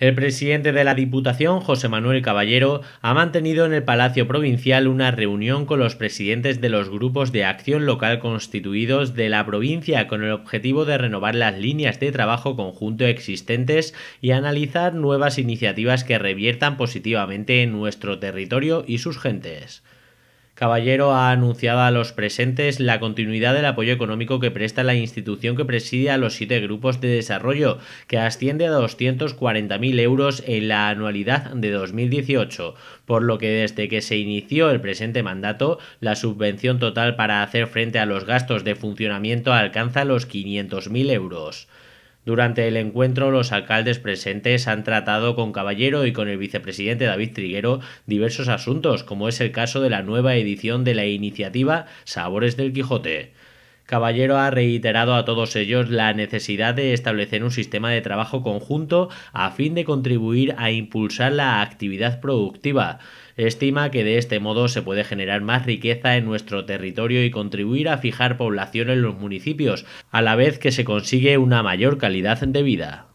El presidente de la Diputación, José Manuel Caballero, ha mantenido en el Palacio Provincial una reunión con los presidentes de los grupos de acción local constituidos de la provincia con el objetivo de renovar las líneas de trabajo conjunto existentes y analizar nuevas iniciativas que reviertan positivamente en nuestro territorio y sus gentes. Caballero ha anunciado a los presentes la continuidad del apoyo económico que presta la institución que preside a los siete grupos de desarrollo, que asciende a 240.000 euros en la anualidad de 2018, por lo que desde que se inició el presente mandato, la subvención total para hacer frente a los gastos de funcionamiento alcanza los 500.000 euros. Durante el encuentro, los alcaldes presentes han tratado con Caballero y con el vicepresidente David Triguero diversos asuntos, como es el caso de la nueva edición de la iniciativa Sabores del Quijote. Caballero ha reiterado a todos ellos la necesidad de establecer un sistema de trabajo conjunto a fin de contribuir a impulsar la actividad productiva. Estima que de este modo se puede generar más riqueza en nuestro territorio y contribuir a fijar población en los municipios, a la vez que se consigue una mayor calidad de vida.